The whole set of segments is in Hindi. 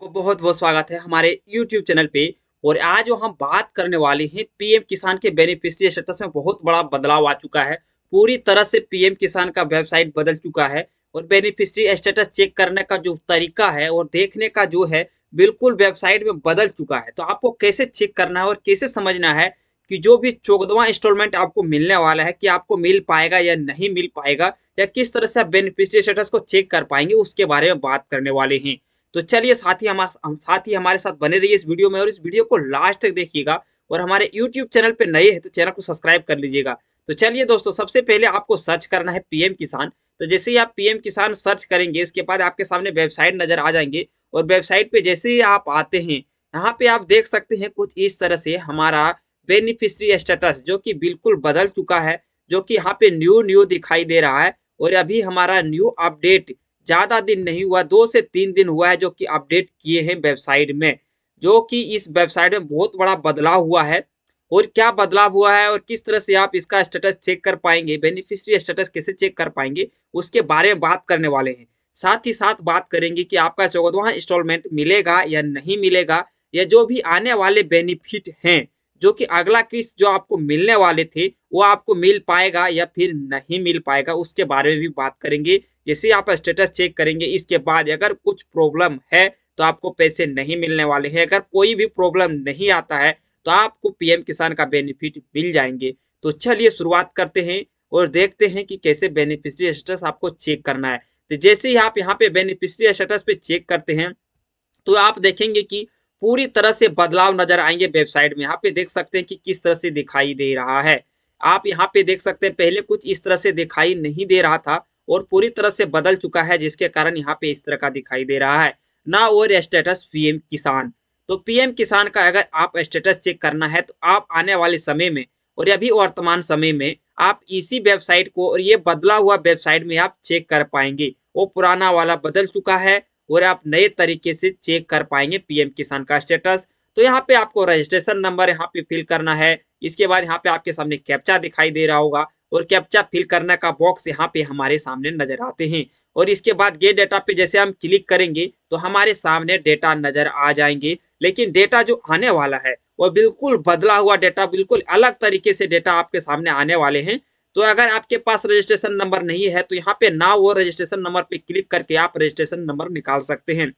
को बहुत बहुत स्वागत है हमारे YouTube चैनल पे और आज जो हम बात करने वाले हैं पीएम किसान के बेनिफिशियरी स्टेटस में बहुत बड़ा बदलाव आ चुका है पूरी तरह से पीएम किसान का वेबसाइट बदल चुका है और बेनिफिशियरी स्टेटस चेक करने का जो तरीका है और देखने का जो है बिल्कुल वेबसाइट में बदल चुका है तो आपको कैसे चेक करना है और कैसे समझना है कि जो भी चौदवा इंस्टॉलमेंट आपको मिलने वाला है कि आपको मिल पाएगा या नहीं मिल पाएगा या किस तरह से आप बेनिफिशियरी स्टेटस को चेक कर पाएंगे उसके बारे में बात करने वाले हैं तो चलिए साथी हम साथ ही हमारे साथ बने रहिए इस वीडियो में और इस वीडियो को लास्ट तक देखिएगा और हमारे यूट्यूब चैनल पर नए हैं तो चैनल को सब्सक्राइब कर लीजिएगा तो चलिए दोस्तों सबसे पहले आपको सर्च करना है पीएम किसान तो जैसे ही आप पीएम किसान सर्च करेंगे उसके बाद आपके सामने वेबसाइट नजर आ जाएंगे और वेबसाइट पे जैसे ही आप आते हैं यहाँ पे आप देख सकते हैं कुछ इस तरह से हमारा बेनिफिशरी स्टेटस जो कि बिल्कुल बदल चुका है जो कि यहाँ पे न्यू न्यू दिखाई दे रहा है और अभी हमारा न्यू अपडेट ज़्यादा दिन नहीं हुआ दो से तीन दिन हुआ है जो कि अपडेट किए हैं वेबसाइट में जो कि इस वेबसाइट में बहुत बड़ा बदलाव हुआ है और क्या बदलाव हुआ है और किस तरह से आप इसका स्टेटस चेक कर पाएंगे बेनिफिशियरी स्टेटस कैसे चेक कर पाएंगे उसके बारे में बात करने वाले हैं साथ ही साथ बात करेंगे कि आपका चौदवा इंस्टॉलमेंट मिलेगा या नहीं मिलेगा या जो भी आने वाले बेनिफिट हैं जो कि अगला किस्त जो आपको मिलने वाले थे वो आपको मिल पाएगा या फिर नहीं मिल पाएगा उसके बारे में भी बात करेंगे जैसे आप स्टेटस चेक करेंगे इसके बाद अगर कुछ प्रॉब्लम है तो आपको पैसे नहीं मिलने वाले हैं अगर कोई भी प्रॉब्लम नहीं आता है तो आपको पीएम किसान का बेनिफिट मिल जाएंगे तो चलिए शुरुआत करते हैं और देखते हैं कि कैसे बेनिफिशरी स्टेटस आपको चेक करना है तो जैसे ही आप यहाँ पे बेनिफिशरी स्टेटस पे चेक करते हैं तो आप देखेंगे कि पूरी तरह से बदलाव नजर आएंगे वेबसाइट में यहाँ पे देख सकते हैं कि किस तरह से दिखाई दे रहा है आप यहाँ पे देख सकते हैं पहले कुछ इस तरह से दिखाई नहीं दे रहा था और पूरी तरह से बदल चुका है जिसके कारण यहाँ पे इस तरह का दिखाई दे रहा है ना और स्टेटस पीएम किसान तो पीएम किसान का अगर आप स्टेटस चेक करना है तो आप आने वाले समय में और अभी वर्तमान समय में आप इसी वेबसाइट को और ये बदला हुआ वेबसाइट में आप चेक कर पाएंगे वो पुराना वाला बदल चुका है और आप नए तरीके से चेक कर पाएंगे पीएम किसान का स्टेटस तो यहाँ पे आपको रजिस्ट्रेशन नंबर यहाँ पे फिल करना है इसके बाद यहाँ पे आपके सामने कैप्चा दिखाई दे रहा होगा और कैप्चा फिल करने का बॉक्स यहाँ पे हमारे सामने नजर आते हैं और इसके बाद ये डेटा पे जैसे हम क्लिक करेंगे तो हमारे सामने डेटा नजर आ जाएंगे लेकिन डेटा जो आने वाला है वो बिल्कुल बदला हुआ डेटा बिल्कुल अलग तरीके से डेटा आपके सामने आने वाले हैं तो अगर आपके पास रजिस्ट्रेशन नंबर नहीं है तो यहाँ पे ना वो रजिस्ट्रेशन नंबर पे क्लिक करके आप रजिस्ट्रेशन नंबर निकाल सकते हैं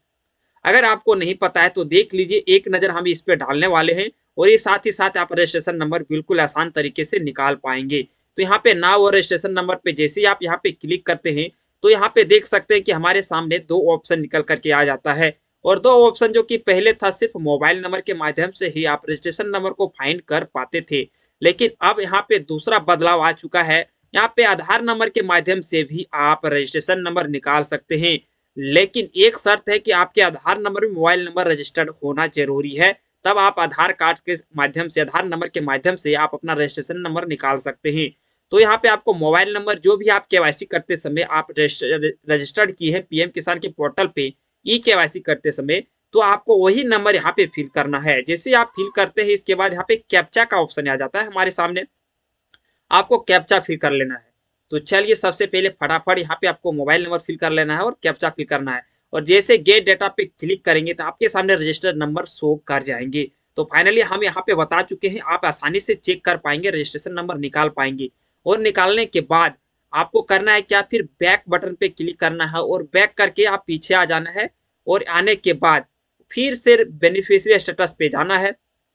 अगर आपको नहीं पता है तो देख लीजिए एक नज़र हम इस पर डालने वाले हैं और ये साथ ही साथ आप रजिस्ट्रेशन नंबर बिल्कुल आसान तरीके से निकाल पाएंगे तो यहाँ पे ना और रजिस्ट्रेशन नंबर पे जैसे ही आप यहाँ पे क्लिक करते हैं तो यहाँ पे देख सकते हैं कि हमारे सामने दो ऑप्शन निकल करके आ जाता है और दो ऑप्शन जो कि पहले था सिर्फ मोबाइल नंबर के माध्यम से ही आप रजिस्ट्रेशन नंबर को फाइंड कर पाते थे लेकिन अब यहाँ पे दूसरा बदलाव आ चुका है यहाँ पे आधार नंबर के माध्यम से भी आप रजिस्ट्रेशन नंबर निकाल सकते हैं लेकिन एक शर्त है कि आपके आधार नंबर में मोबाइल नंबर रजिस्टर्ड होना जरूरी है तब आप आधार कार्ड के माध्यम से आधार नंबर के माध्यम से आप अपना रजिस्ट्रेशन नंबर निकाल सकते हैं तो यहाँ पे आपको मोबाइल नंबर जो भी आप के करते समय आप रजिस्टर्ड की है पीएम किसान के पोर्टल पे ई के करते समय तो आपको वही नंबर यहाँ पे फिल करना है जैसे आप फिल करते हैं इसके बाद यहाँ पे कैप्चा का ऑप्शन आ जाता है हमारे सामने आपको कैप्चा फिल कर लेना है तो चलिए सबसे पहले फटाफट यहाँ पे आपको मोबाइल नंबर फिल कर लेना है और कैप्चा फिल करना है और जैसे गेट डेटा पे क्लिक करेंगे तो आपके सामने रजिस्टर्ड नंबर शो कर जाएंगे तो फाइनली हम यहाँ पे बता चुके हैं आप आसानी से चेक कर पाएंगे रजिस्ट्रेशन नंबर निकाल पाएंगे और निकालने के बाद आपको करना है क्या फिर बैक बटन पे क्लिक करना है और बैक करके आप पीछे आ जाना है और आने के बाद फिर से बेनिफिशियरी स्टेटस पे जाना है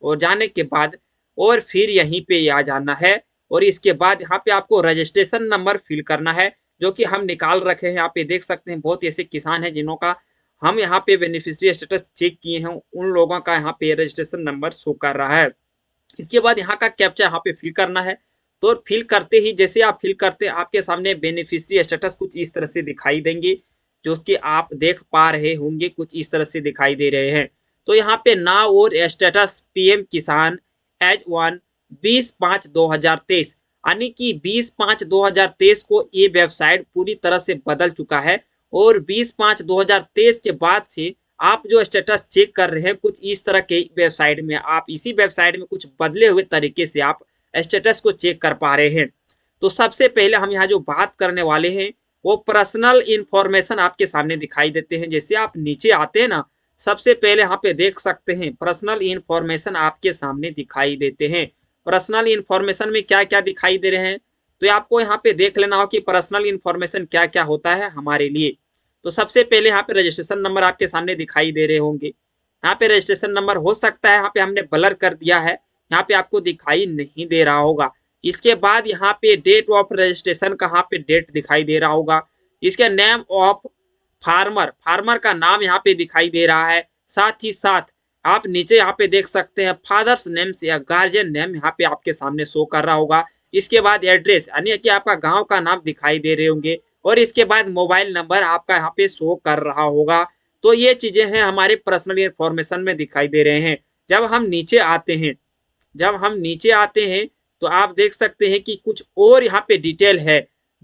और जाने के बाद और फिर यहीं पे आ जाना है और इसके बाद यहाँ पे आपको रजिस्ट्रेशन नंबर फिल करना है जो कि हम निकाल रखे हैं यहाँ पे देख सकते हैं बहुत ऐसे किसान हैं जिन्हों का हम यहाँ पे बेनिफिशियरी स्टेटस चेक किए हैं उन लोगों का यहाँ पे रजिस्ट्रेशन नंबर शो कर रहा है इसके बाद यहाँ का कैप्चा यहाँ पे फिल करना है तो फिल करते ही जैसे आप फिल करते आपके सामने बेनिफिशियरी स्टेटस कुछ इस तरह से दिखाई देंगे जो कि आप देख पा रहे होंगे कुछ इस तरह से दिखाई दे रहे हैं तो यहाँ पे नाव और status PM Kisan H one बीस पाँच दो हजार तेईस यानी कि बीस पाँच दो हजार तेईस को ये वेबसाइट पूरी तरह से बदल चुका है और बीस पाँच दो हजार तेईस के बाद से आप जो स्टेटस चेक कर रहे हैं कुछ इस तरह के वेबसाइट में आप इसी वेबसाइट में कुछ बदले हुए तरीके से आप स्टेटस को चेक कर पा रहे हैं तो सबसे पहले हम यहाँ जो बात करने वाले हैं वो पर्सनल इंफॉर्मेशन आपके सामने दिखाई देते हैं जैसे आप नीचे आते हैं ना सबसे पहले यहाँ पे देख सकते हैं पर्सनल इंफॉर्मेशन आपके सामने दिखाई देते हैं पर्सनल इंफॉर्मेशन में क्या क्या दिखाई दे रहे हैं तो आपको यहाँ पे देख लेना हो कि पर्सनल इंफॉर्मेशन क्या क्या होता है हमारे लिए तो सबसे पहले यहाँ पे रजिस्ट्रेशन नंबर आपके सामने दिखाई दे रहे होंगे यहाँ पे रजिस्ट्रेशन नंबर हो सकता है यहाँ पे हमने ब्लर कर दिया है यहाँ पे आपको दिखाई नहीं दे रहा होगा इसके बाद यहाँ पे डेट ऑफ रजिस्ट्रेशन का यहाँ पे डेट दिखाई दे रहा होगा इसके नेम ऑफ फार्मर फार्मर का नाम यहाँ पे दिखाई दे रहा है साथ ही साथ आप नीचे यहाँ पे देख सकते हैं फादर्स नेम्स या गार्जियन नेम यहाँ पे आपके सामने शो कर रहा होगा इसके बाद एड्रेस यानी कि आपका गांव का नाम दिखाई दे रहे होंगे और इसके बाद मोबाइल नंबर आपका यहाँ पे शो कर रहा होगा तो ये चीजें हैं हमारे पर्सनल इन्फॉर्मेशन में दिखाई दे रहे हैं जब हम नीचे आते हैं जब हम नीचे आते हैं तो आप देख सकते हैं कि कुछ और यहाँ पे डिटेल है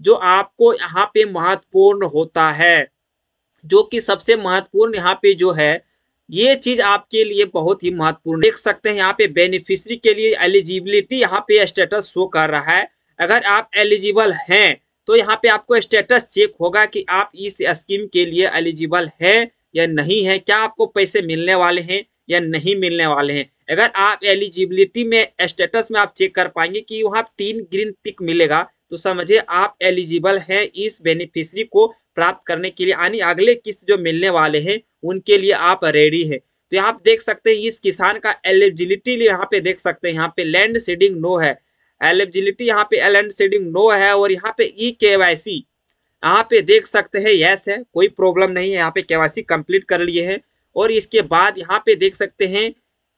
जो आपको यहाँ पे महत्वपूर्ण होता है जो कि सबसे महत्वपूर्ण यहाँ पे जो है ये चीज आपके लिए बहुत ही महत्वपूर्ण देख सकते हैं यहाँ पे बेनिफिशरी के लिए एलिजिबिलिटी यहाँ पे स्टेटस शो कर रहा है अगर आप एलिजिबल हैं तो यहाँ पे आपको स्टेटस चेक होगा कि आप इस स्कीम के लिए एलिजिबल है या नहीं है क्या आपको पैसे मिलने वाले हैं या नहीं मिलने वाले हैं अगर आप एलिजिबिलिटी में स्टेटस में आप चेक कर पाएंगे कि वहाँ तीन ग्रीन टिक मिलेगा तो समझिए आप एलिजिबल हैं इस बेनिफिशरी को प्राप्त करने के लिए यानी अगले किस्त जो मिलने वाले हैं उनके लिए आप रेडी हैं तो यहाँ आप देख सकते हैं इस किसान का एलिजिबिलिटी यहाँ पे देख सकते हैं यहाँ पे लैंड सीडिंग नो है एलिजिबिलिटी यहाँ पे लैंड सीडिंग नो है और यहाँ पे ई के वाई सी यहाँ पे देख सकते हैं यस है कोई प्रॉब्लम नहीं है यहाँ पे के वाई सी कर लिए है और इसके बाद यहाँ पे देख सकते हैं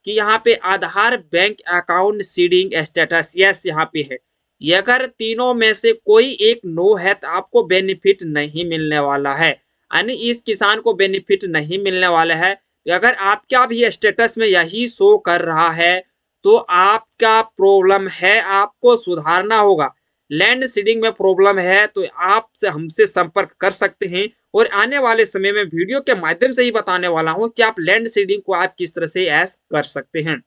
कि यहाँ पे Aadhaar bank account seeding status yes यहाँ पे है ये अगर तीनों में से कोई एक नो है तो आपको बेनिफिट नहीं मिलने वाला है यानी इस किसान को बेनिफिट नहीं मिलने वाला है तो अगर आपका भी स्टेटस में यही शो कर रहा है तो आपका प्रॉब्लम है आपको सुधारना होगा लैंड सीडिंग में प्रॉब्लम है तो आप हमसे संपर्क कर सकते हैं और आने वाले समय में वीडियो के माध्यम से ही बताने वाला हूं कि आप लैंड सीडिंग को आप किस तरह से ऐस कर सकते हैं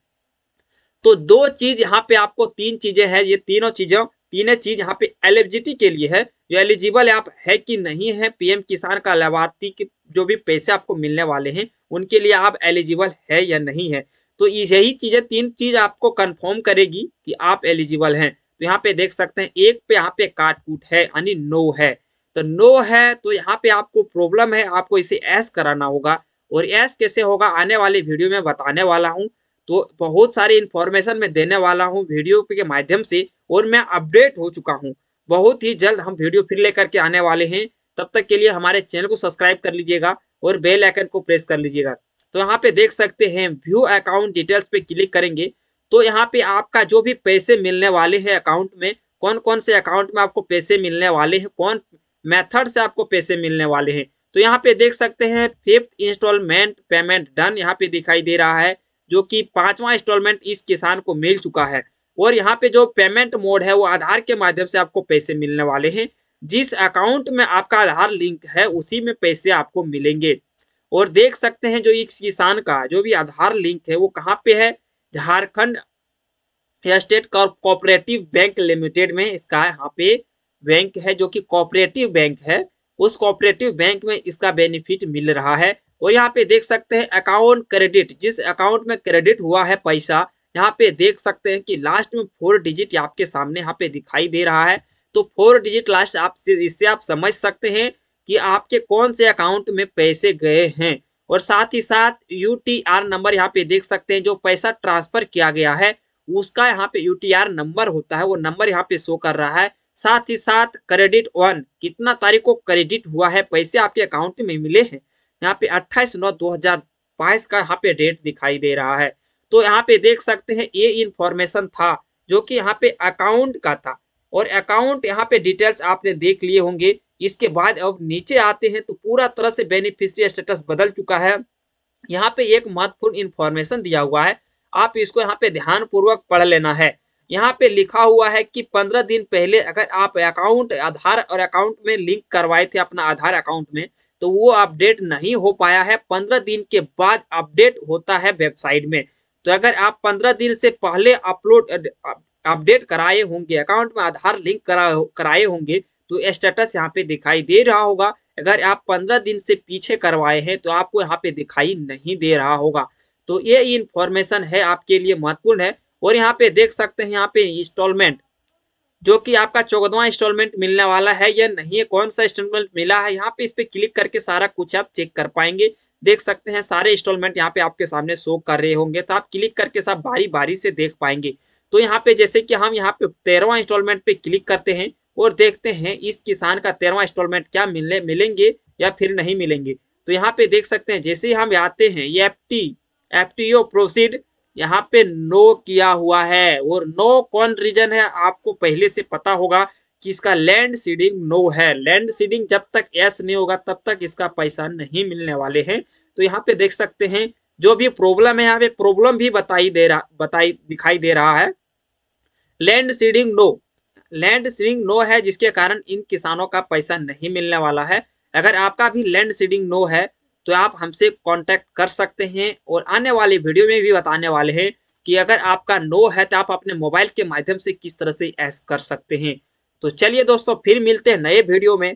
तो दो चीज यहाँ पे आपको तीन चीजें हैं ये तीनों चीजें तीनों चीज यहाँ पे एलिजिबिलिटी के लिए है जो एलिजिबल आप है कि नहीं है पीएम किसान का लाभार्थी के जो भी पैसे आपको मिलने वाले हैं उनके लिए आप एलिजिबल है या नहीं है तो यही चीजें तीन चीज आपको कंफर्म करेगी कि आप एलिजिबल हैं तो यहाँ पे देख सकते हैं एक पे यहाँ पे काट कूट है यानी नो है तो नो है तो यहाँ पे आपको प्रॉब्लम है आपको इसे एस कराना होगा और एस कैसे होगा आने वाले वीडियो में बताने वाला हूँ तो बहुत सारी इन्फॉर्मेशन मैं देने वाला हूँ वीडियो के माध्यम से और मैं अपडेट हो चुका हूँ बहुत ही जल्द हम वीडियो फिर लेकर के आने वाले हैं तब तक के लिए हमारे चैनल को सब्सक्राइब कर लीजिएगा और बेल आइकन को प्रेस कर लीजिएगा तो यहाँ पे देख सकते हैं व्यू अकाउंट डिटेल्स पे क्लिक करेंगे तो यहाँ पे आपका जो भी पैसे मिलने वाले हैं अकाउंट में कौन कौन से अकाउंट में आपको पैसे मिलने वाले हैं कौन मेथड से आपको पैसे मिलने वाले हैं तो यहाँ पे देख सकते हैं फिफ्थ इंस्टॉलमेंट पेमेंट डन यहाँ पे दिखाई दे रहा है जो कि पांचवा इंस्टॉलमेंट इस किसान को मिल चुका है और यहाँ पे जो पेमेंट मोड है वो आधार के माध्यम से आपको पैसे मिलने वाले हैं जिस अकाउंट में आपका आधार लिंक है उसी में पैसे आपको मिलेंगे और देख सकते हैं जो इस किसान का जो भी आधार लिंक है वो कहाँ पे है झारखंड या स्टेट कोऑपरेटिव बैंक लिमिटेड में इसका यहाँ पे बैंक है जो कि कोऑपरेटिव बैंक है उस कोऑपरेटिव बैंक में इसका बेनिफिट मिल रहा है और यहाँ पे देख सकते हैं अकाउंट क्रेडिट जिस अकाउंट में क्रेडिट हुआ है पैसा यहाँ पे देख सकते हैं कि लास्ट में फोर डिजिट आपके सामने यहाँ पे दिखाई दे रहा है तो फोर डिजिट लास्ट आप इससे आप समझ सकते हैं कि आपके कौन से अकाउंट में पैसे गए हैं और साथ ही साथ यू नंबर यहाँ पे देख सकते हैं जो पैसा ट्रांसफर किया गया है उसका यहाँ पे यूटीआर नंबर होता है वो नंबर यहाँ पे शो कर रहा है साथ ही साथ क्रेडिट वन कितना तारीख को क्रेडिट हुआ है पैसे आपके अकाउंट में मिले हैं यहाँ पे 28 नौ 2022 का यहाँ पे डेट दिखाई दे रहा है तो यहाँ पे देख सकते हैं ये इंफॉर्मेशन था जो कि यहाँ पे अकाउंट का था और अकाउंट यहाँ पे डिटेल्स आपने देख लिए होंगे इसके बाद अब नीचे आते हैं तो पूरा तरह से बेनिफिशियरी स्टेटस बदल चुका है यहाँ पे एक महत्वपूर्ण इन्फॉर्मेशन दिया हुआ है आप इसको यहाँ पे ध्यान पूर्वक पढ़ लेना है यहाँ पे लिखा हुआ है कि पंद्रह दिन पहले अगर आप अकाउंट आधार और अकाउंट में लिंक करवाए थे अपना आधार अकाउंट में तो वो अपडेट नहीं हो पाया है पंद्रह दिन के बाद अपडेट होता है वेबसाइट में तो अगर आप पंद्रह दिन से पहले अपलोड अपडेट कराए होंगे अकाउंट में आधार लिंक कराए होंगे तो स्टेटस यहाँ पे दिखाई दे रहा होगा अगर आप पंद्रह दिन से पीछे करवाए हैं तो आपको यहाँ पे दिखाई नहीं दे रहा होगा तो ये इंफॉर्मेशन है आपके लिए महत्वपूर्ण है और यहाँ पे देख सकते हैं यहाँ पे इंस्टॉलमेंट जो कि आपका चौदवा इंस्टॉलमेंट मिलने वाला है या नहीं है कौन सा इंस्टॉलमेंट मिला है यहाँ पे इस पे क्लिक करके सारा कुछ आप चेक कर पाएंगे देख सकते हैं सारे इंस्टॉलमेंट यहाँ पे आपके सामने शो कर रहे होंगे तो आप क्लिक करके सब बारी बारी से देख पाएंगे तो यहाँ पे जैसे कि हम यहाँ पे तेरहवा इंस्टॉलमेंट पे क्लिक करते हैं और देखते हैं इस किसान का तेरहवा इंस्टॉलमेंट क्या मिलने मिलेंगे या फिर नहीं मिलेंगे तो यहाँ पे देख सकते हैं जैसे ही हम आते हैं ये एफ टी एफटीओ प्रोसीड यहाँ पे नो किया हुआ है और नो कौन रीजन है आपको पहले से पता होगा कि इसका लैंड सीडिंग नो है लैंड सीडिंग जब तक एस नहीं होगा तब तक इसका पैसा नहीं मिलने वाले हैं तो यहाँ पे देख सकते हैं जो भी प्रॉब्लम है यहाँ पे प्रॉब्लम भी बताई दे रहा बताई दिखाई दे रहा है land seeding no land seeding no है जिसके कारण इन किसानों का पैसा नहीं मिलने वाला है अगर आपका भी लैंड सीडिंग नो है तो आप हमसे कांटेक्ट कर सकते हैं और आने वाले वीडियो में भी बताने वाले हैं कि अगर आपका नो है तो आप अपने मोबाइल के माध्यम से किस तरह से ऐस कर सकते हैं तो चलिए दोस्तों फिर मिलते हैं नए वीडियो में